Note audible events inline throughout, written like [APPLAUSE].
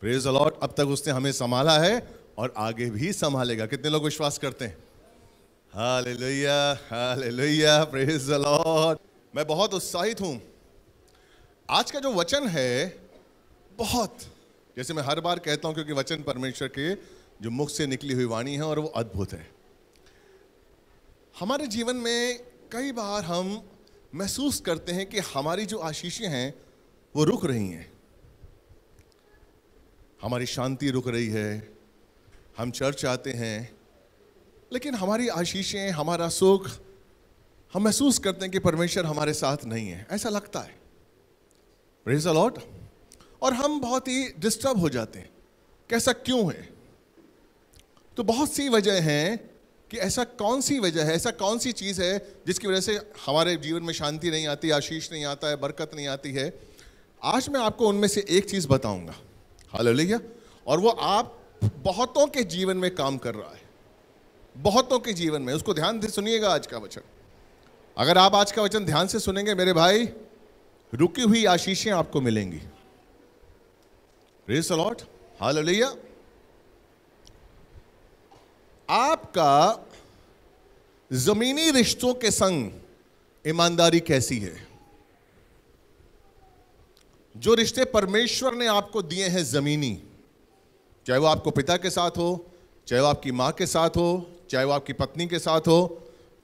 Praise allot अब तक उसने हमें संभाला है और आगे भी संभालेगा कितने लोग विश्वास करते हैं हाले लोहिया हाले लोहिया प्रेज अलॉट मैं बहुत उत्साहित हूँ आज का जो वचन है बहुत जैसे मैं हर बार कहता हूं क्योंकि वचन परमेश्वर के जो मुख से निकली हुई वाणी है और वो अद्भुत है हमारे जीवन में कई बार हम महसूस करते हैं कि हमारी जो आशीषें हैं वो रुक रही हैं हमारी शांति रुक रही है हम चर्च आते हैं लेकिन हमारी आशीषें हमारा सुख हम महसूस करते हैं कि परमेश्वर हमारे साथ नहीं है ऐसा लगता है प्रेज अलॉट और हम बहुत ही डिस्टर्ब हो जाते हैं कि ऐसा क्यों है तो बहुत सी वजह हैं कि ऐसा कौन सी वजह है ऐसा कौन सी चीज़ है जिसकी वजह से हमारे जीवन में शांति नहीं आती आशीष नहीं आता है बरकत नहीं आती है आज मैं आपको उनमें से एक चीज़ बताऊंगा हालेलुया और वो आप बहुतों के जीवन में काम कर रहा है बहुतों के जीवन में उसको ध्यान से सुनिएगा आज का वचन अगर आप आज का वचन ध्यान से सुनेंगे मेरे भाई रुकी हुई आशीषें आपको मिलेंगी रेस अलॉट हालेलुया आपका जमीनी रिश्तों के संग ईमानदारी कैसी है जो रिश्ते परमेश्वर ने आपको दिए हैं ज़मीनी चाहे वो आपको पिता के साथ हो चाहे वो आपकी माँ के साथ हो चाहे वो आपकी पत्नी के साथ हो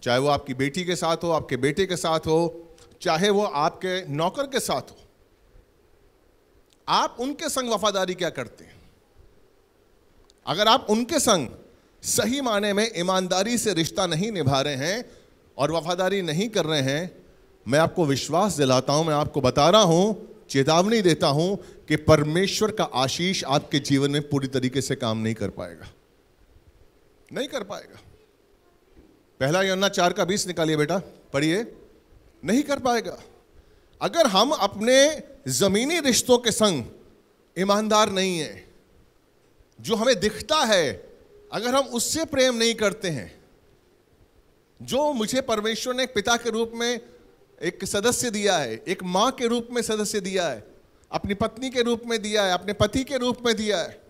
चाहे वो आपकी बेटी के साथ हो आपके बेटे के साथ हो चाहे वो आपके नौकर के साथ हो आप उनके संग वफादारी क्या करते हैं अगर आप उनके संग सही माने में ईमानदारी से रिश्ता नहीं निभा रहे हैं और वफादारी नहीं कर रहे हैं मैं आपको विश्वास दिलाता हूं मैं आपको बता रहा हूं चेतावनी देता हूं कि परमेश्वर का आशीष आपके जीवन में पूरी तरीके से काम नहीं कर पाएगा नहीं कर पाएगा पहला योना चार का बीस निकालिए बेटा पढ़िए नहीं कर पाएगा अगर हम अपने जमीनी रिश्तों के संग ईमानदार नहीं है जो हमें दिखता है अगर हम उससे प्रेम नहीं करते हैं जो मुझे परमेश्वर ने पिता के रूप में एक सदस्य दिया है एक माँ के रूप में सदस्य दिया है अपनी पत्नी के रूप में दिया है अपने पति के रूप में दिया है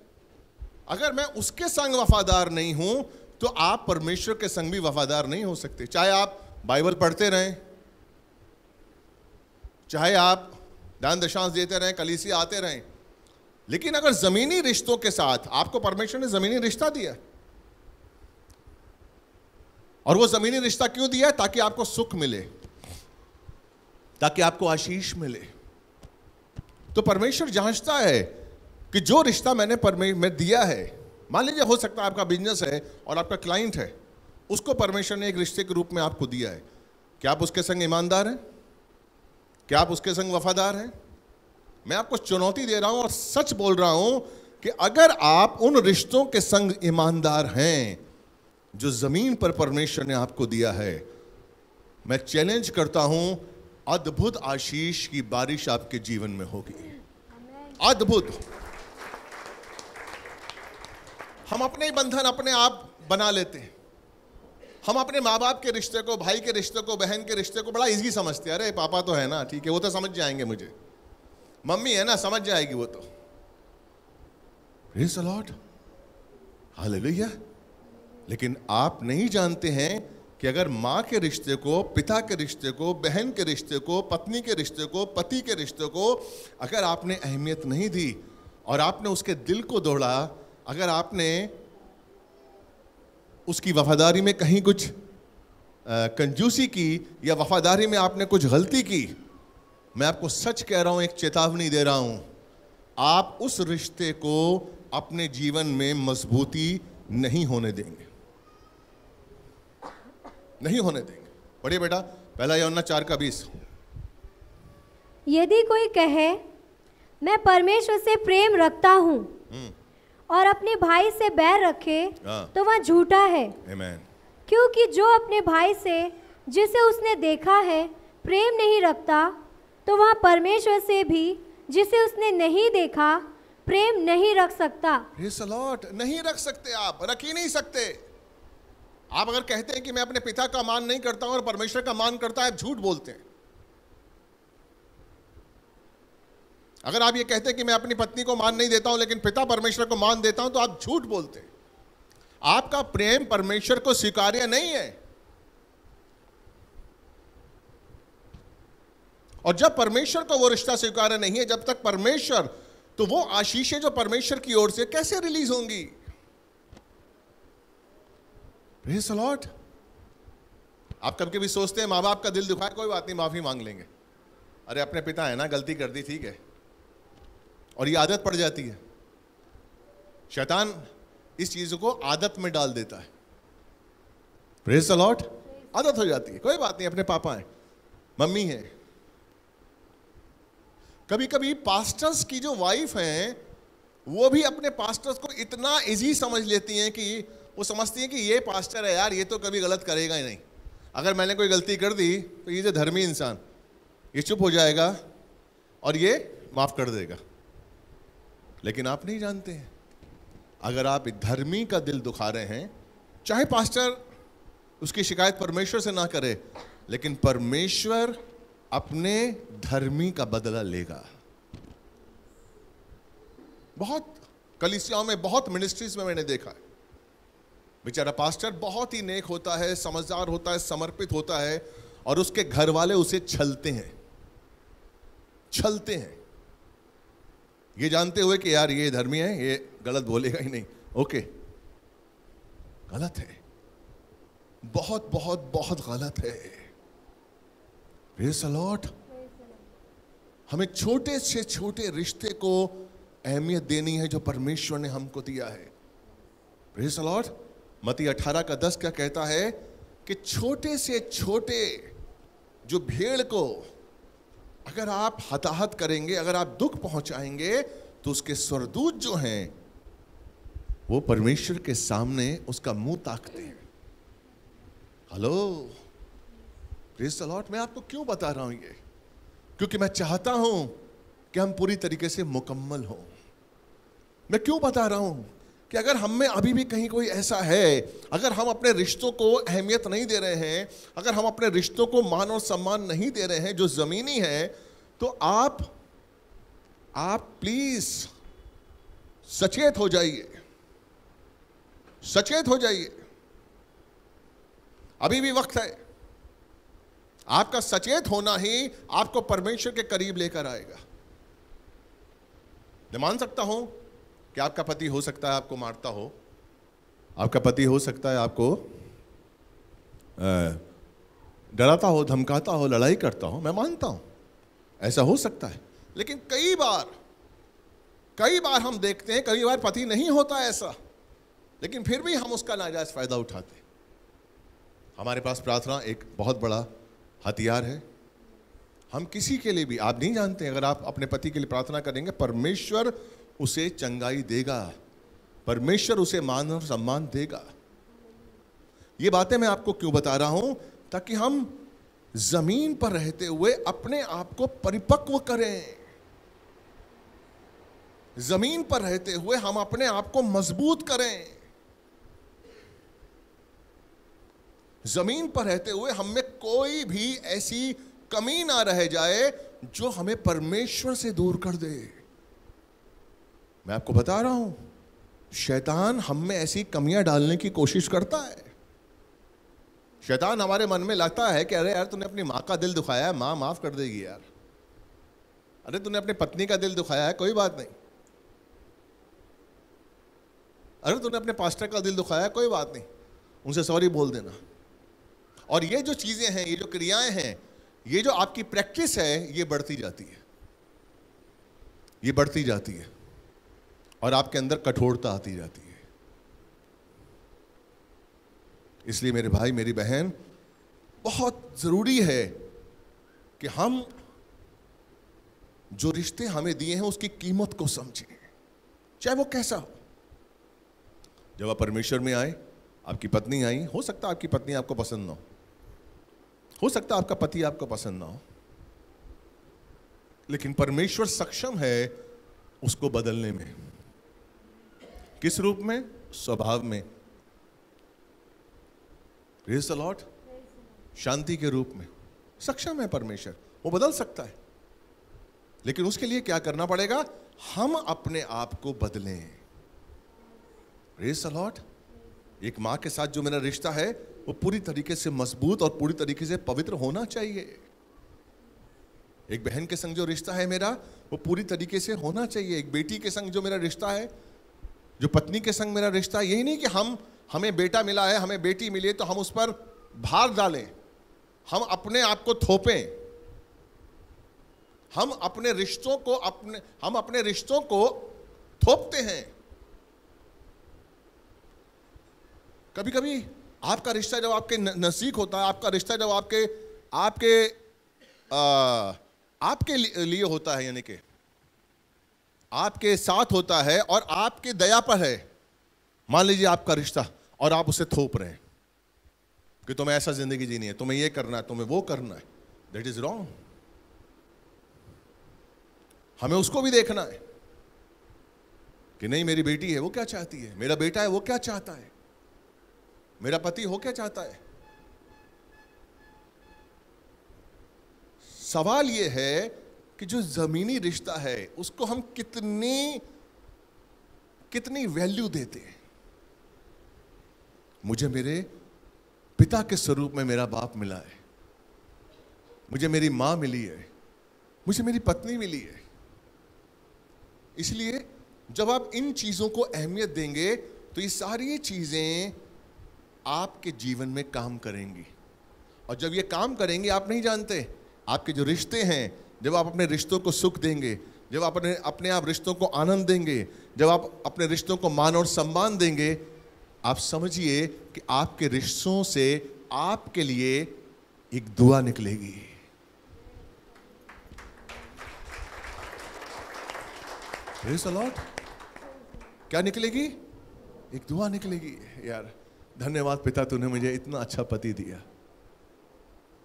अगर मैं उसके संग वफादार नहीं हूं तो आप परमेश्वर के संग भी वफादार नहीं हो सकते चाहे आप बाइबल पढ़ते रहें चाहे आप दान दशांश देते रहें कलीसी आते रहें लेकिन अगर ज़मीनी रिश्तों के साथ आपको परमेश्वर ने ज़मीनी रिश्ता दिया और वो ज़मीनी रिश्ता क्यों दिया ताकि आपको सुख मिले ताकि आपको आशीष मिले तो परमेश्वर जांचता है कि जो रिश्ता मैंने परमे में दिया है मान लीजिए हो सकता है आपका बिजनेस है और आपका क्लाइंट है उसको परमेश्वर ने एक रिश्ते के रूप में आपको दिया है क्या आप उसके संग ईमानदार हैं क्या आप उसके संग वफादार हैं मैं आपको चुनौती दे रहा हूं और सच बोल रहा हूं कि अगर आप उन रिश्तों के संग ईमानदार हैं जो जमीन पर परमेश्वर ने आपको दिया है मैं चैलेंज करता हूं अद्भुत आशीष की बारिश आपके जीवन में होगी अद्भुत हम अपने ही बंधन अपने आप बना लेते हैं हम अपने माँ बाप के रिश्ते को भाई के रिश्ते को बहन के रिश्ते को बड़ा इजी समझते हैं अरे पापा तो है ना ठीक है वो तो समझ जाएंगे मुझे मम्मी है ना समझ जाएगी वो तो लॉट हाल लेकिन आप नहीं जानते हैं कि अगर माँ के रिश्ते को पिता के रिश्ते को बहन के रिश्ते को पत्नी के रिश्ते को पति के रिश्ते को अगर आपने अहमियत नहीं दी और आपने उसके दिल को दौड़ा अगर आपने उसकी वफादारी में कहीं कुछ कंजूसी की या वफादारी में आपने कुछ गलती की मैं आपको सच कह रहा हूँ एक चेतावनी दे रहा हूँ आप उस रिश्ते को अपने जीवन में मजबूती नहीं होने देंगे नहीं होने देंगे पढ़िए बेटा पहला यौना चार का बीस यदि कोई कहे मैं परमेश्वर से प्रेम रखता हूँ हम्म। और अपने भाई से बैर रखे हाँ। तो वह झूठा है क्योंकि जो अपने भाई से जिसे उसने देखा है प्रेम नहीं रखता तो वह परमेश्वर से भी जिसे उसने नहीं देखा प्रेम नहीं रख सकता नहीं रख सकते आप रख ही नहीं सकते आप अगर कहते हैं कि मैं अपने पिता का मान नहीं करता हूं और परमेश्वर का मान करता है आप झूठ बोलते हैं अगर आप ये कहते हैं कि मैं अपनी पत्नी को मान नहीं देता हूं लेकिन पिता परमेश्वर को मान देता हूं तो आप झूठ बोलते हैं आपका प्रेम परमेश्वर को स्वीकार्य नहीं है और जब परमेश्वर को वो रिश्ता स्वीकार्य नहीं है जब तक परमेश्वर तो वो आशीषें जो परमेश्वर की ओर से कैसे रिलीज होंगी प्रेस लॉर्ड आप कभी कभी सोचते हैं माँ बाप का दिल दुखाए कोई बात नहीं माफ़ी मांग लेंगे अरे अपने पिता है ना गलती कर दी ठीक है और ये आदत पड़ जाती है शैतान इस चीज़ को आदत में डाल देता है प्रेस लॉट आदत हो जाती है कोई बात नहीं अपने पापा हैं मम्मी हैं कभी कभी पास्टर्स की जो वाइफ हैं वो भी अपने पास्टर्स को इतना इजी समझ लेती हैं कि वो समझती हैं कि ये पास्टर है यार ये तो कभी गलत करेगा ही नहीं अगर मैंने कोई गलती कर दी तो ये जो धर्मी इंसान ये चुप हो जाएगा और ये माफ़ कर देगा लेकिन आप नहीं जानते हैं अगर आप धर्मी का दिल दुखा रहे हैं चाहे पास्टर उसकी शिकायत परमेश्वर से ना करे लेकिन परमेश्वर अपने धर्मी का बदला लेगा बहुत कलिसियाओं में बहुत मिनिस्ट्रीज में मैंने देखा है बेचारा पास्टर बहुत ही नेक होता है समझदार होता है समर्पित होता है और उसके घर वाले उसे छलते हैं छलते हैं ये जानते हुए कि यार ये धर्मी है ये गलत बोलेगा ही नहीं ओके गलत है बहुत बहुत बहुत गलत है लॉट हमें छोटे से छोटे रिश्ते को अहमियत देनी है जो परमेश्वर ने हमको दिया है लॉट मती 18 का 10 क्या कहता है कि छोटे से छोटे जो भेड़ को अगर आप हताहत करेंगे अगर आप दुख पहुंचाएंगे तो उसके स्वरदूत जो हैं वो परमेश्वर के सामने उसका मुंह ताकते हैं हेलो प्रेस अलॉट मैं आपको क्यों बता रहा हूं ये क्योंकि मैं चाहता हूं कि हम पूरी तरीके से मुकम्मल हों मैं क्यों बता रहा हूं कि अगर हम में अभी भी कहीं कोई ऐसा है अगर हम अपने रिश्तों को अहमियत नहीं दे रहे हैं अगर हम अपने रिश्तों को मान और सम्मान नहीं दे रहे हैं जो ज़मीनी है तो आप आप प्लीज़ सचेत हो जाइए सचेत हो जाइए अभी भी वक्त है आपका सचेत होना ही आपको परमेश्वर के करीब लेकर आएगा मैं मान सकता हूं कि आपका पति हो सकता है आपको मारता हो आपका पति हो सकता है आपको डराता हो धमकाता हो लड़ाई करता हो मैं मानता हूं ऐसा हो सकता है लेकिन कई बार कई बार हम देखते हैं कई बार पति नहीं होता ऐसा लेकिन फिर भी हम उसका नाजायज फ़ायदा उठाते हमारे पास प्रार्थना एक बहुत बड़ा हथियार है हम किसी के लिए भी आप नहीं जानते अगर आप अपने पति के लिए प्रार्थना करेंगे परमेश्वर उसे चंगाई देगा परमेश्वर उसे मान और सम्मान देगा ये बातें मैं आपको क्यों बता रहा हूं ताकि हम जमीन पर रहते हुए अपने आप को परिपक्व करें जमीन पर रहते हुए हम अपने आप को मजबूत करें जमीन पर रहते हुए हम में कोई भी ऐसी कमी ना रह जाए जो हमें परमेश्वर से दूर कर दे मैं आपको बता रहा हूं शैतान हम में ऐसी कमियां डालने की कोशिश करता है शैतान हमारे मन में लगता है कि अरे यार तूने अपनी माँ का दिल दुखाया है माँ माफ़ कर देगी यार अरे तूने अपनी पत्नी का दिल दुखाया है कोई बात नहीं अरे तूने अपने पास्टर का दिल दुखाया है कोई बात नहीं उनसे सॉरी बोल देना और ये जो चीज़ें हैं ये जो क्रियाएं हैं ये जो आपकी प्रैक्टिस है ये बढ़ती जाती है ये बढ़ती जाती है और आपके अंदर कठोरता आती जाती है इसलिए मेरे भाई मेरी बहन बहुत ज़रूरी है कि हम जो रिश्ते हमें दिए हैं उसकी कीमत को समझें चाहे वो कैसा हो जब आप परमेश्वर में आए आपकी पत्नी आई हो सकता है आपकी पत्नी आपको पसंद ना हो हो सकता है आपका पति आपको पसंद ना हो लेकिन परमेश्वर सक्षम है उसको बदलने में किस रूप में स्वभाव में रेस अलॉट शांति के रूप में सक्षम है परमेश्वर वो बदल सकता है लेकिन उसके लिए क्या करना पड़ेगा हम अपने आप को बदलें रेस अलॉट एक मां के साथ जो मेरा रिश्ता है वो पूरी तरीके से मजबूत और पूरी तरीके से पवित्र होना चाहिए एक बहन के संग जो रिश्ता है मेरा वो पूरी तरीके से होना चाहिए एक बेटी के संग जो मेरा रिश्ता है जो पत्नी के संग मेरा रिश्ता है यही नहीं कि हम हमें बेटा मिला है हमें बेटी मिली है तो हम उस पर भार डालें हम अपने आप को थोपें हम अपने रिश्तों को अपने हम अपने रिश्तों को थोपते हैं कभी कभी आपका रिश्ता जब आपके नसीक होता है आपका रिश्ता जब आपके आपके आ, आपके लिए होता है यानी कि आपके साथ होता है और आपके दया पर है मान लीजिए आपका रिश्ता और आप उसे थोप रहे हैं कि तुम्हें ऐसा जिंदगी जीनी है तुम्हें यह करना है तुम्हें वो करना है दैट इज रॉन्ग हमें उसको भी देखना है कि नहीं मेरी बेटी है वो क्या चाहती है मेरा बेटा है वो क्या चाहता है मेरा पति हो क्या चाहता है सवाल यह है कि जो जमीनी रिश्ता है उसको हम कितनी कितनी वैल्यू देते हैं मुझे मेरे पिता के स्वरूप में मेरा बाप मिला है मुझे मेरी मां मिली है मुझे मेरी पत्नी मिली है इसलिए जब आप इन चीज़ों को अहमियत देंगे तो ये सारी चीज़ें आपके जीवन में काम करेंगी और जब ये काम करेंगे आप नहीं जानते आपके जो रिश्ते हैं जब आप अपने रिश्तों को सुख देंगे जब आप अपने अपने आप रिश्तों को आनंद देंगे जब आप अपने रिश्तों को मान और सम्मान देंगे आप समझिए कि आपके रिश्तों से आपके लिए एक दुआ निकलेगी अलॉट क्या निकलेगी एक दुआ निकलेगी यार धन्यवाद पिता तूने मुझे इतना अच्छा पति दिया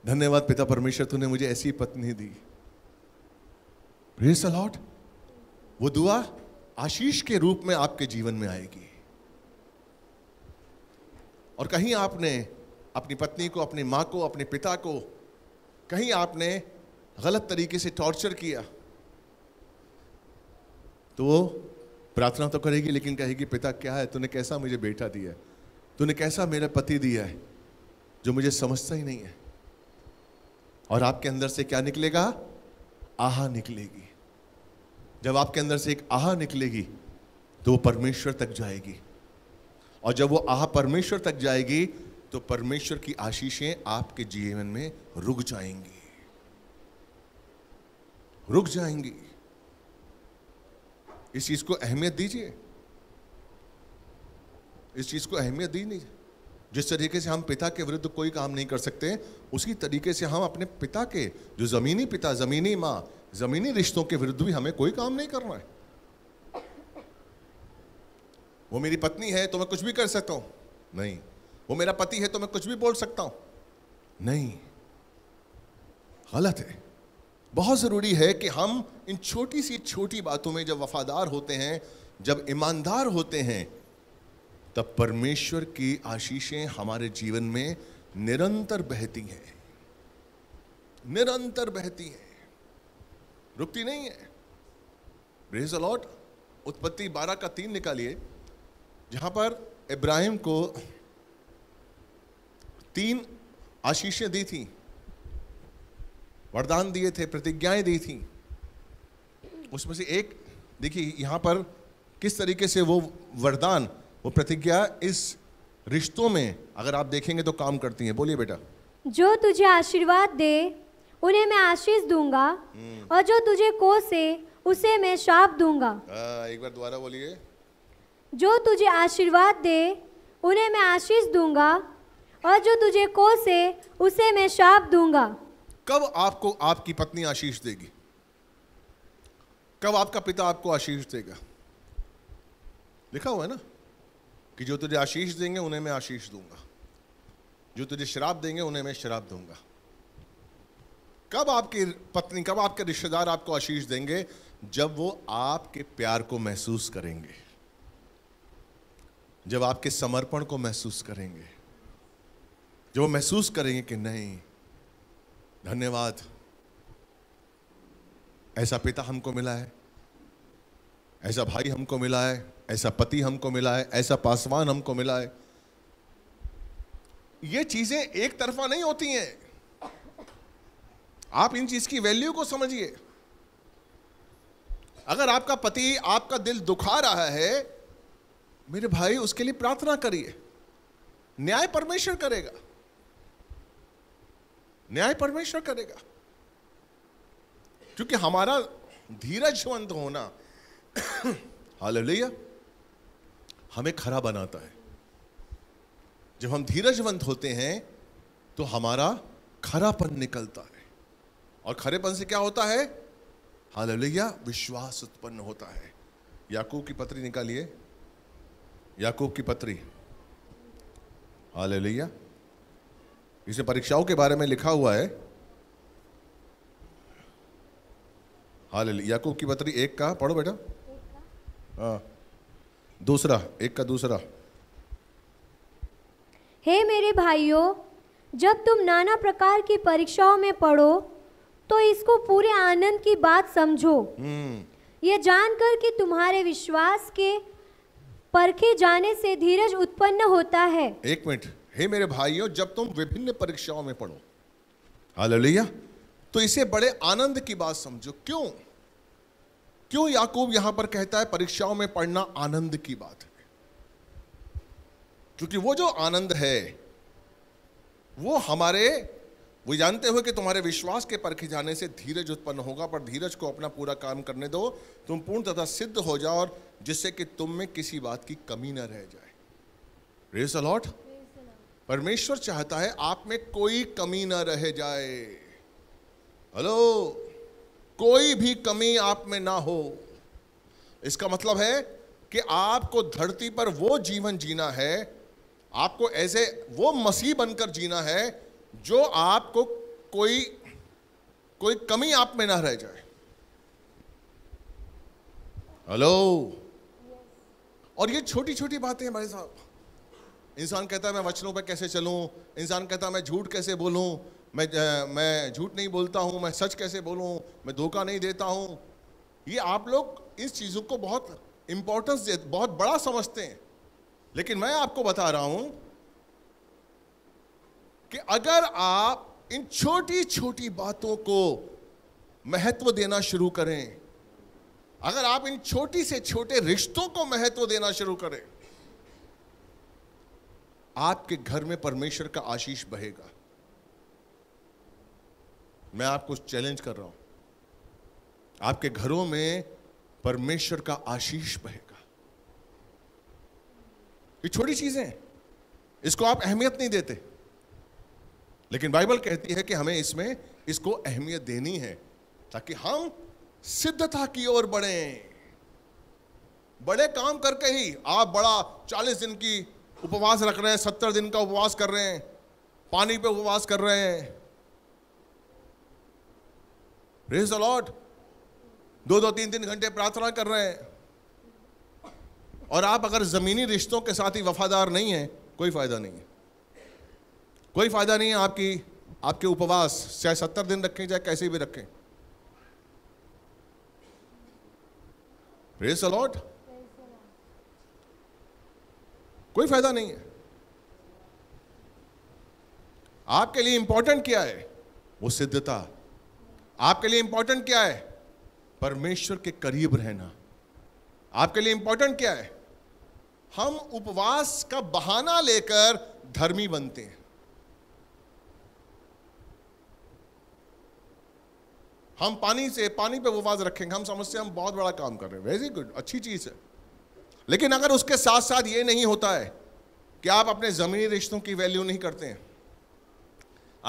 धन्यवाद पिता परमेश्वर तूने मुझे ऐसी पत्नी दी प्रेस अलॉट वो दुआ आशीष के रूप में आपके जीवन में आएगी और कहीं आपने अपनी पत्नी को अपनी माँ को अपने पिता को कहीं आपने गलत तरीके से टॉर्चर किया तो वो प्रार्थना तो करेगी लेकिन कहेगी पिता क्या है तूने कैसा मुझे बेटा दिया है तूने कैसा मेरा पति दिया है जो मुझे समझता ही नहीं है और आपके अंदर से क्या निकलेगा आहा निकलेगी जब आपके अंदर से एक आहा निकलेगी तो वो परमेश्वर तक जाएगी और जब वो आह परमेश्वर तक जाएगी तो परमेश्वर की आशीषें आपके जीवन में रुक जाएंगी रुक जाएंगी इस चीज को अहमियत दीजिए इस चीज़ को अहमियत दी नहीं जिस तरीके से हम पिता के विरुद्ध कोई काम नहीं कर सकते उसी तरीके से हम अपने पिता के जो ज़मीनी पिता ज़मीनी माँ ज़मीनी रिश्तों के विरुद्ध भी हमें कोई काम नहीं करना है वो मेरी पत्नी है तो मैं कुछ भी कर सकता हूँ नहीं वो मेरा पति है तो मैं कुछ भी बोल सकता हूँ नहीं गलत है बहुत ज़रूरी है कि हम इन छोटी सी छोटी बातों में जब वफादार होते हैं जब ईमानदार होते हैं तब परमेश्वर की आशीषें हमारे जीवन में निरंतर बहती हैं निरंतर बहती हैं रुकती नहीं है ब्रेज अलॉट उत्पत्ति बारह का तीन निकालिए जहां पर इब्राहिम को तीन आशीषें दी थी वरदान दिए थे प्रतिज्ञाएं दी थी उसमें से एक देखिए यहां पर किस तरीके से वो वरदान वो प्रतिज्ञा इस रिश्तों में अगर आप देखेंगे तो काम करती है बोलिए बेटा जो तुझे आशीर्वाद दे उन्हें मैं आशीष दूंगा हम्म। और जो तुझे कोसे उसे मैं शाप दूंगा आ, एक बार दोबारा बोलिए जो तुझे आशीर्वाद दे उन्हें मैं आशीष दूंगा और जो तुझे कोसे उसे मैं शाप दूंगा कब आपको आपकी पत्नी आशीष देगी कब आपका पिता आपको आशीष देगा लिखा हुआ है ना कि जो तुझे आशीष देंगे उन्हें मैं आशीष दूंगा जो तुझे शराब देंगे उन्हें मैं शराब दूंगा कब आपकी पत्नी कब आपके रिश्तेदार आपको आशीष देंगे जब वो आपके प्यार को महसूस करेंगे जब आपके समर्पण को महसूस करेंगे जब वो महसूस करेंगे कि नहीं धन्यवाद ऐसा पिता हमको मिला है ऐसा भाई हमको मिला है ऐसा पति हमको मिला है ऐसा पासवान हमको मिला है ये चीजें एक तरफा नहीं होती हैं आप इन चीज की वैल्यू को समझिए अगर आपका पति आपका दिल दुखा रहा है मेरे भाई उसके लिए प्रार्थना करिए न्याय परमेश्वर करेगा न्याय परमेश्वर करेगा क्योंकि हमारा धीरजवंत होना [COUGHS] लिया हमें खरा बनाता है जब हम धीरजवंत होते हैं तो हमारा खरापन निकलता है और खरेपन से क्या होता है हालेलुया विश्वास उत्पन्न होता है याकूब की पत्री निकालिए याकूब की पत्री हालेलुया इसमें परीक्षाओं के बारे में लिखा हुआ है हाल याकूब की पत्री एक का पढ़ो बेटा हाँ दूसरा एक का दूसरा हे मेरे भाइयों जब तुम नाना प्रकार की परीक्षाओं में पढ़ो तो इसको पूरे आनंद की बात समझो हम्म। ये जानकर कि तुम्हारे विश्वास के परखे जाने से धीरज उत्पन्न होता है एक मिनट हे मेरे भाइयों जब तुम विभिन्न परीक्षाओं में पढ़ो हालेलुया तो इसे बड़े आनंद की बात समझो क्यों क्यों याकूब यहां पर कहता है परीक्षाओं में पढ़ना आनंद की बात है क्योंकि वो जो आनंद है वो हमारे वो जानते हुए कि तुम्हारे विश्वास के परखे जाने से धीरज उत्पन्न होगा पर धीरज को अपना पूरा काम करने दो तुम पूर्ण तथा सिद्ध हो जाओ और जिससे कि तुम में किसी बात की कमी ना रह जाए रेस अलॉट परमेश्वर चाहता है आप में कोई कमी ना रह जाए हेलो कोई भी कमी आप में ना हो इसका मतलब है कि आपको धरती पर वो जीवन जीना है आपको ऐसे वो मसीह बनकर जीना है जो आपको कोई कोई कमी आप में ना रह जाए हेलो और ये छोटी छोटी बातें हैं भाई साहब इंसान कहता है मैं वचनों पर कैसे चलूं इंसान कहता है मैं झूठ कैसे बोलूं मैं मैं झूठ नहीं बोलता हूँ मैं सच कैसे बोलूँ मैं धोखा नहीं देता हूँ ये आप लोग इस चीज़ों को बहुत इम्पोर्टेंस दे बहुत बड़ा समझते हैं लेकिन मैं आपको बता रहा हूँ कि अगर आप इन छोटी छोटी बातों को महत्व देना शुरू करें अगर आप इन छोटी से छोटे रिश्तों को महत्व देना शुरू करें आपके घर में परमेश्वर का आशीष बहेगा मैं आपको चैलेंज कर रहा हूं आपके घरों में परमेश्वर का आशीष बहेगा ये छोटी चीजें हैं इसको आप अहमियत नहीं देते लेकिन बाइबल कहती है कि हमें इसमें इसको अहमियत देनी है ताकि हम सिद्धता की ओर बढ़े बड़े काम करके ही आप बड़ा चालीस दिन की उपवास रख रहे हैं सत्तर दिन का उपवास कर रहे हैं पानी पे उपवास कर रहे हैं रेज अलॉट दो दो तीन तीन घंटे प्रार्थना कर रहे हैं और आप अगर ज़मीनी रिश्तों के साथ ही वफादार नहीं है कोई फ़ायदा नहीं है कोई फ़ायदा नहीं है आपकी आपके उपवास चाहे सत्तर दिन रखें चाहे कैसे भी रखें रेस अलॉट कोई फायदा नहीं है आपके लिए इंपॉर्टेंट क्या है वो सिद्धता आपके लिए इंपॉर्टेंट क्या है परमेश्वर के करीब रहना आपके लिए इंपॉर्टेंट क्या है हम उपवास का बहाना लेकर धर्मी बनते हैं हम पानी से पानी पे उपवास रखेंगे हम समझते हैं हम बहुत बड़ा काम कर रहे हैं वेरी गुड अच्छी चीज है लेकिन अगर उसके साथ साथ ये नहीं होता है कि आप अपने ज़मीनी रिश्तों की वैल्यू नहीं करते हैं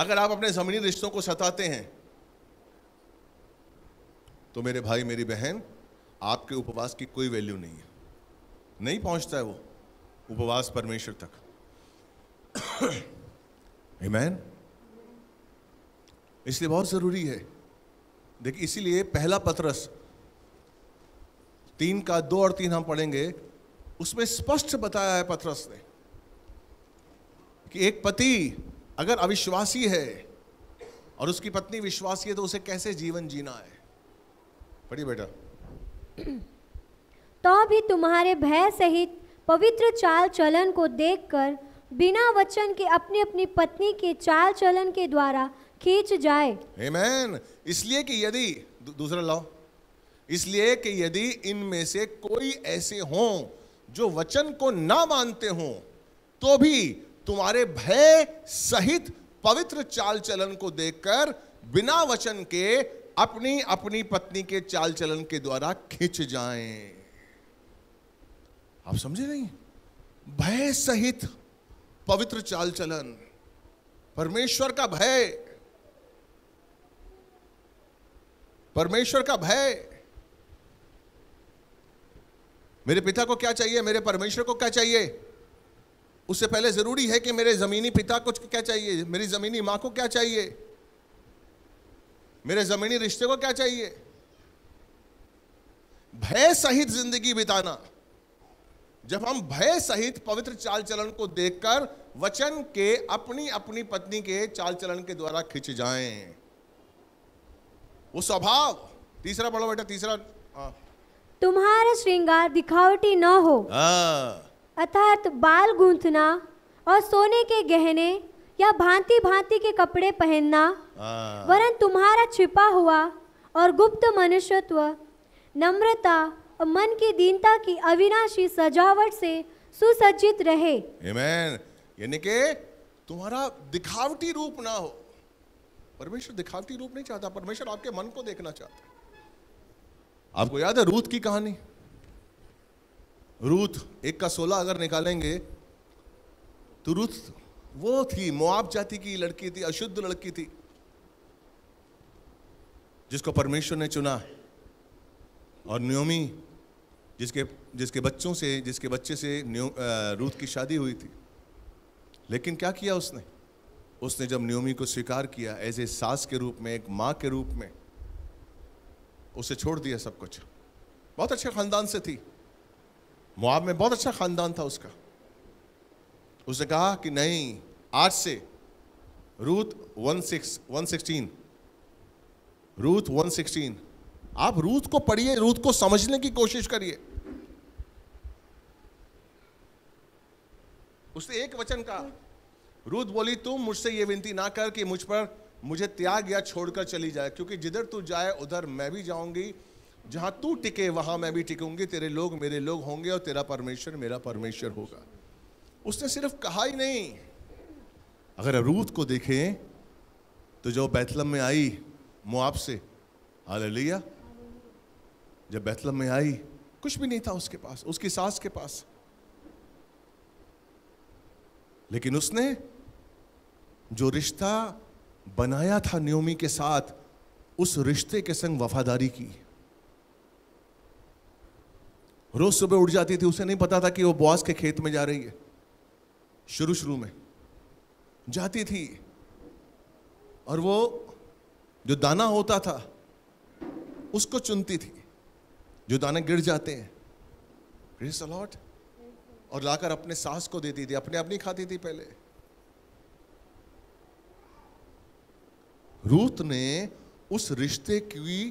अगर आप अपने ज़मीनी रिश्तों को सताते हैं तो मेरे भाई मेरी बहन आपके उपवास की कोई वैल्यू नहीं है नहीं पहुंचता है वो उपवास परमेश्वर तक मैन [COUGHS] इसलिए बहुत ज़रूरी है देखिए इसीलिए पहला पत्रस तीन का दो और तीन हम पढ़ेंगे उसमें स्पष्ट बताया है पत्रस ने कि एक पति अगर अविश्वासी है और उसकी पत्नी विश्वासी है तो उसे कैसे जीवन जीना है पढ़िए बेटा [CLEARS THROAT] तो भी तुम्हारे भय सहित पवित्र चाल चलन को देखकर बिना वचन के अपनी अपनी पत्नी के चाल चलन के द्वारा खींच जाए Amen. इसलिए कि यदि दूसरा लाओ इसलिए कि यदि इनमें से कोई ऐसे हो जो वचन को ना मानते हो तो भी तुम्हारे भय सहित पवित्र चाल चलन को देखकर बिना वचन के अपनी अपनी पत्नी के चाल चलन के द्वारा खिंच जाएं। आप समझे नहीं भय सहित पवित्र चाल चलन परमेश्वर का भय परमेश्वर का भय मेरे पिता को क्या चाहिए मेरे परमेश्वर को क्या चाहिए उससे पहले जरूरी है कि मेरे जमीनी पिता को क्या चाहिए मेरी जमीनी मां को क्या चाहिए मेरे जमीनी रिश्ते को क्या चाहिए भय सहित जिंदगी बिताना जब हम भय सहित पवित्र चाल चलन को देखकर वचन के अपनी अपनी पत्नी के चाल चलन के द्वारा खिंच जाएं वो स्वभाव तीसरा पढ़ो बेटा तीसरा हाँ। तुम्हारा श्रृंगार दिखावटी न हो हाँ। अर्थात बाल गूंथना और सोने के गहने या भांति भांति के कपड़े पहनना हाँ। वरन तुम्हारा छिपा हुआ और गुप्त मनुष्यत्व नम्रता और मन की दीनता की अविनाशी सजावट से सुसज्जित रहे यानी के तुम्हारा दिखावटी रूप ना हो परमेश्वर दिखावटी रूप नहीं चाहता परमेश्वर आपके मन को देखना चाहता आपको याद है रूथ की कहानी रूथ एक का सोलह अगर निकालेंगे तो रूथ वो थी मुआब जाति की लड़की थी अशुद्ध लड़की थी जिसको परमेश्वर ने चुना और न्योमी जिसके जिसके बच्चों से जिसके बच्चे से रूथ की शादी हुई थी लेकिन क्या किया उसने उसने जब न्योमी को स्वीकार किया एज ए सास के रूप में एक माँ के रूप में उसे छोड़ दिया सब कुछ बहुत अच्छे ख़ानदान से थी मुआब में बहुत अच्छा ख़ानदान था उसका उसने कहा कि नहीं आज से Ruth one six one sixteen Ruth 116 आप रूथ को पढ़िए रूथ को समझने की कोशिश करिए उसने एक वचन कहा रूथ बोली तुम मुझसे यह विनती ना कर कि मुझ पर मुझे त्याग या छोड़कर चली जाए क्योंकि जिधर तू जाए उधर मैं भी जाऊंगी जहां तू टिके वहां मैं भी टिकूंगी तेरे लोग मेरे लोग होंगे और तेरा परमेश्वर मेरा परमेश्वर होगा उसने सिर्फ कहा ही नहीं अगर रूथ को देखें तो जो बैथलम में आई मुआब से लिया जब बैतलम में आई कुछ भी नहीं था उसके पास उसकी सास के पास लेकिन उसने जो रिश्ता बनाया था न्योमी के साथ उस रिश्ते के संग वफादारी की रोज सुबह उठ जाती थी उसे नहीं पता था कि वो बॉस के खेत में जा रही है शुरू शुरू में जाती थी और वो जो दाना होता था उसको चुनती थी जो दाने गिर जाते हैं ग्रेस अलॉट और लाकर अपने सास को देती थी अपने आप नहीं खाती थी पहले रूत ने उस रिश्ते की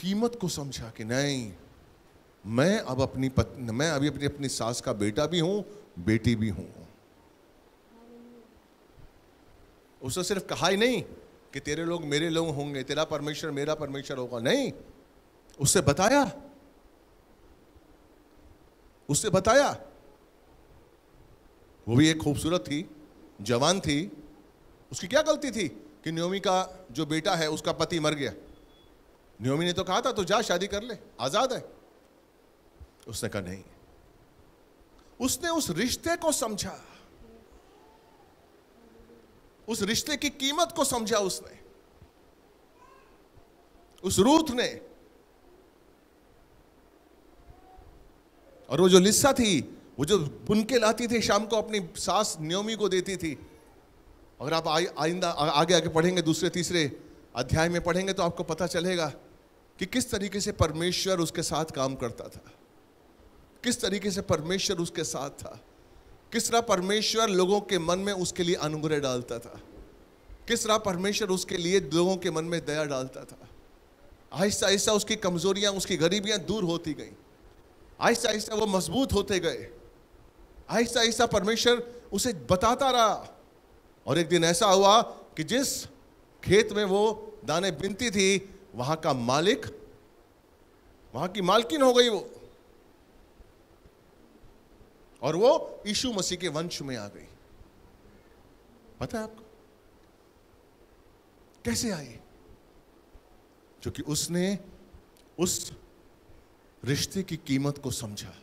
कीमत को समझा कि नहीं मैं अब अपनी पत्नी मैं अभी अपनी अपनी सास का बेटा भी हूं बेटी भी हूं उसने सिर्फ कहा ही नहीं कि तेरे लोग मेरे लोग होंगे तेरा परमेश्वर मेरा परमेश्वर होगा नहीं उससे बताया उससे बताया वो भी एक खूबसूरत थी जवान थी उसकी क्या गलती थी कि न्योमी का जो बेटा है उसका पति मर गया न्योमी ने तो कहा था तो जा शादी कर ले आज़ाद है उसने कहा नहीं उसने उस रिश्ते को समझा उस रिश्ते की कीमत को समझा उसने उस रूथ ने और वो जो लिस्सा थी वो जो बुनके लाती थी शाम को अपनी सास न्योमी को देती थी अगर आप आइंदा आगे आगे पढ़ेंगे दूसरे तीसरे अध्याय में पढ़ेंगे तो आपको पता चलेगा कि किस तरीके से परमेश्वर उसके साथ काम करता था किस तरीके से परमेश्वर उसके साथ था किस तरह परमेश्वर लोगों के मन में उसके लिए अनुग्रह डालता था किस तरह परमेश्वर उसके लिए लोगों के मन में दया डालता था आहिस्ता आहिस्ता उसकी कमजोरियां उसकी गरीबियां दूर होती गईं आहिस्ता आहिस्ता वो मजबूत होते गए आहिस्ता आहिस्ता परमेश्वर उसे बताता रहा और एक दिन ऐसा हुआ कि जिस खेत में वो दाने बिनती थी वहां का मालिक वहां की मालकिन हो गई वो और वो यीशु मसीह के वंश में आ गई पता है आपको कैसे आई क्योंकि उसने उस रिश्ते की कीमत को समझा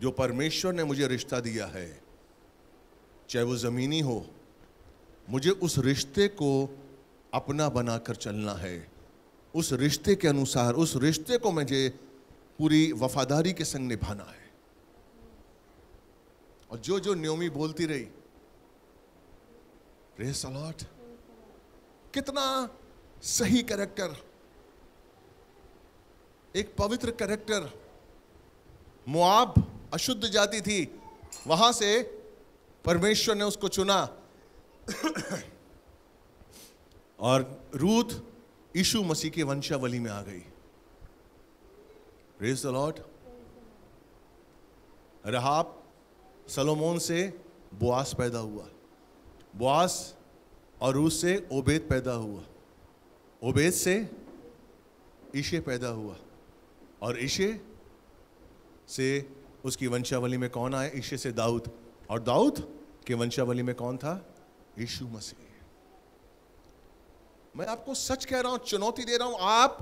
जो परमेश्वर ने मुझे रिश्ता दिया है चाहे वो ज़मीनी हो मुझे उस रिश्ते को अपना बनाकर चलना है उस रिश्ते के अनुसार उस रिश्ते को मुझे पूरी वफादारी के संग निभाना है और जो जो न्योमी बोलती रही प्रेस अलॉट कितना सही करेक्टर एक पवित्र करेक्टर मुआब अशुद्ध जाति थी वहां से परमेश्वर ने उसको चुना और रूथ ईशु मसीह के वंशावली में आ गई रेस द लॉर्ड रहाब सलोमोन से बुआस पैदा हुआ बुआस और रूस से ओबेद पैदा हुआ ओबेद से ईशे पैदा हुआ और ईशे से उसकी वंशावली में कौन आया ईशे से दाऊद और दाऊद के वंशावली में कौन था यीशु मसीह मैं आपको सच कह रहा हूं चुनौती दे रहा हूं आप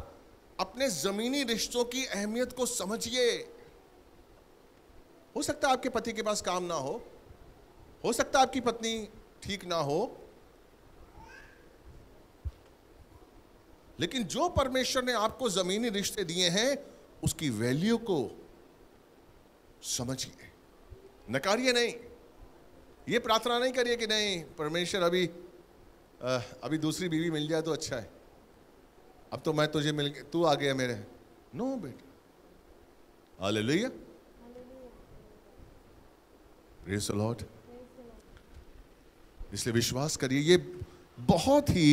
अपने जमीनी रिश्तों की अहमियत को समझिए हो सकता है आपके पति के पास काम ना हो हो सकता है आपकी पत्नी ठीक ना हो लेकिन जो परमेश्वर ने आपको जमीनी रिश्ते दिए हैं उसकी वैल्यू को समझिए नकारिए नहीं ये प्रार्थना नहीं करिए कि नहीं परमेश्वर अभी आ, अभी दूसरी बीवी मिल जाए तो अच्छा है अब तो मैं तुझे मिल तू आ गया मेरे नो बेटा हालेलुया प्रेज द लॉर्ड इसलिए विश्वास करिए ये बहुत ही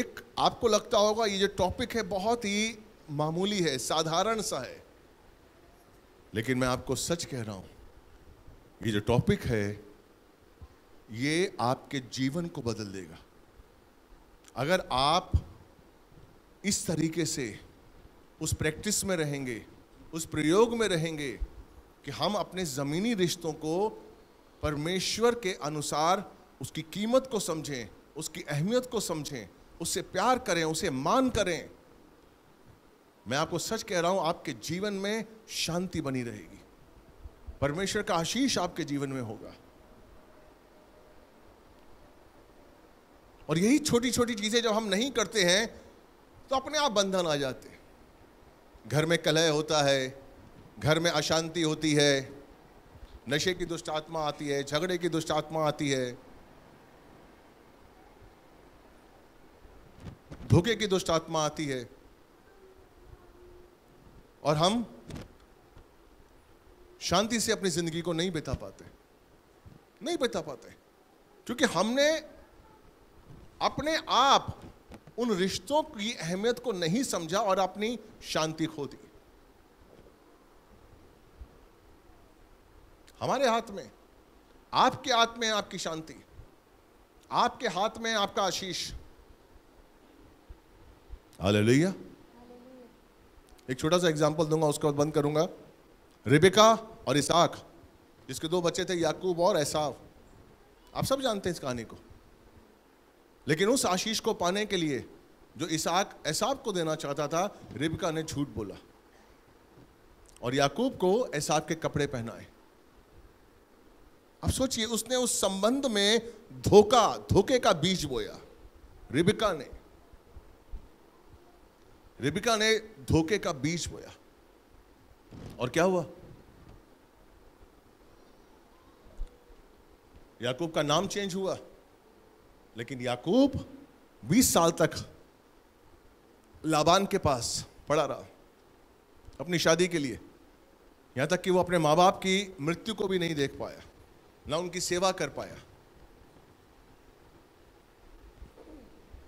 एक आपको लगता होगा ये जो टॉपिक है बहुत ही मामूली है साधारण सा है लेकिन मैं आपको सच कह रहा हूं ये जो टॉपिक है ये आपके जीवन को बदल देगा अगर आप इस तरीके से उस प्रैक्टिस में रहेंगे उस प्रयोग में रहेंगे कि हम अपने ज़मीनी रिश्तों को परमेश्वर के अनुसार उसकी कीमत को समझें उसकी अहमियत को समझें उससे प्यार करें उसे मान करें मैं आपको सच कह रहा हूं आपके जीवन में शांति बनी रहेगी परमेश्वर का आशीष आपके जीवन में होगा और यही छोटी छोटी चीजें जब हम नहीं करते हैं तो अपने आप बंधन आ जाते हैं घर में कलह होता है घर में अशांति होती है नशे की दुष्ट आत्मा आती है झगड़े की दुष्ट आत्मा आती है धोखे की दुष्ट आत्मा आती है और हम शांति से अपनी जिंदगी को नहीं बिता पाते नहीं बिता पाते क्योंकि हमने अपने आप उन रिश्तों की अहमियत को नहीं समझा और अपनी शांति खो दी हमारे हाथ में आपके हाथ में आपकी शांति आपके हाथ में आपका आशीष हालेलुया एक छोटा सा एग्जांपल दूंगा उसके बाद बंद करूंगा रिबिका और इसाक जिसके दो बच्चे थे याकूब और एसाव आप सब जानते हैं इस कहानी को लेकिन उस आशीष को पाने के लिए जो इसाक एसाब को देना चाहता था रिबिका ने झूठ बोला और याकूब को एसाब के कपड़े पहनाए अब सोचिए उसने उस संबंध में धोखा धोखे का बीज बोया रिबिका ने रिबिका ने धोखे का बीज बोया और क्या हुआ याकूब का नाम चेंज हुआ लेकिन याकूब 20 साल तक लाबान के पास पड़ा रहा अपनी शादी के लिए यहां तक कि वो अपने मां बाप की मृत्यु को भी नहीं देख पाया ना उनकी सेवा कर पाया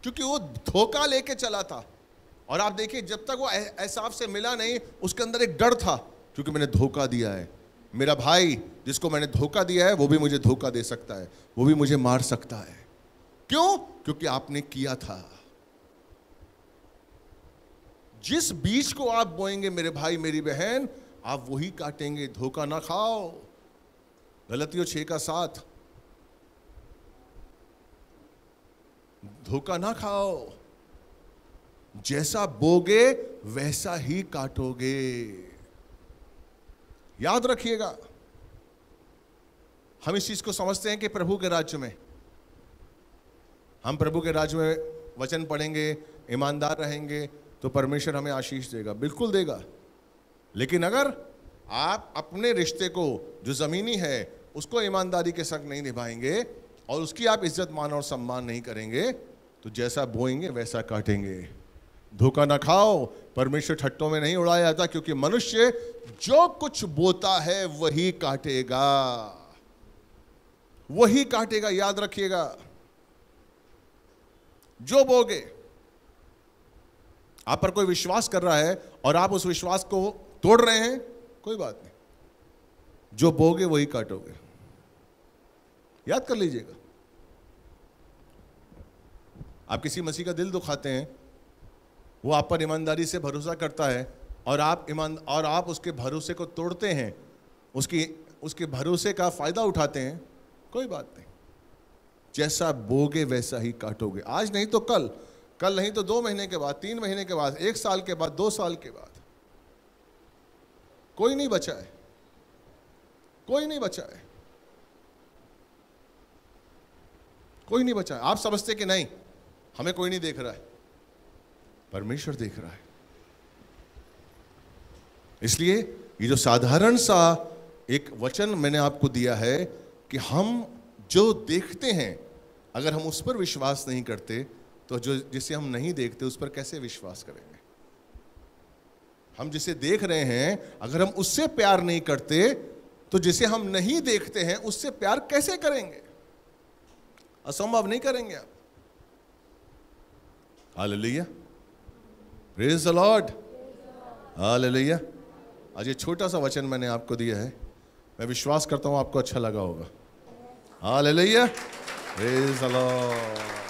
क्योंकि वो धोखा लेके चला था और आप देखिए जब तक वो एहसाफ से मिला नहीं उसके अंदर एक डर था क्योंकि मैंने धोखा दिया है मेरा भाई जिसको मैंने धोखा दिया है वो भी मुझे धोखा दे सकता है वो भी मुझे मार सकता है क्यों क्योंकि आपने किया था जिस बीज को आप बोएंगे मेरे भाई मेरी बहन आप वही काटेंगे धोखा ना खाओ गलतियों छे का साथ धोखा ना खाओ जैसा बोगे वैसा ही काटोगे याद रखिएगा हम इस चीज को समझते हैं कि प्रभु के राज्य में हम प्रभु के राज्य में वचन पढ़ेंगे ईमानदार रहेंगे तो परमेश्वर हमें आशीष देगा बिल्कुल देगा लेकिन अगर आप अपने रिश्ते को जो ज़मीनी है उसको ईमानदारी के संग नहीं निभाएंगे और उसकी आप इज्जत मान और सम्मान नहीं करेंगे तो जैसा बोएंगे वैसा काटेंगे धोखा ना खाओ परमेश्वर ठट्टों में नहीं उड़ाया जाता क्योंकि मनुष्य जो कुछ बोता है वही काटेगा वही काटेगा याद रखिएगा जो बोगे आप पर कोई विश्वास कर रहा है और आप उस विश्वास को तोड़ रहे हैं कोई बात नहीं जो बोगे वही काटोगे याद कर लीजिएगा आप किसी मसीह का दिल दुखाते हैं वो आप पर ईमानदारी से भरोसा करता है और आप ईमान और आप उसके भरोसे को तोड़ते हैं उसकी उसके भरोसे का फ़ायदा उठाते हैं कोई बात नहीं जैसा बोगे वैसा ही काटोगे आज नहीं तो कल कल नहीं तो दो महीने के बाद तीन महीने के बाद एक साल के बाद दो साल के बाद कोई नहीं बचा है कोई नहीं बचा है कोई नहीं बचा है आप समझते कि नहीं हमें कोई नहीं देख रहा है परमेश्वर देख रहा है इसलिए ये जो साधारण सा एक वचन मैंने आपको दिया है कि हम जो देखते हैं अगर हम उस पर विश्वास नहीं करते तो जो जिसे हम नहीं देखते उस पर कैसे विश्वास करेंगे हम जिसे देख रहे हैं अगर हम उससे प्यार नहीं करते तो जिसे हम नहीं देखते हैं उससे प्यार कैसे करेंगे असंभव नहीं करेंगे आप लिया प्रेज अलॉड हाल लिया आज ये छोटा सा वचन मैंने आपको दिया है मैं विश्वास करता हूं आपको अच्छा लगा होगा लिया प्रेज द लॉर्ड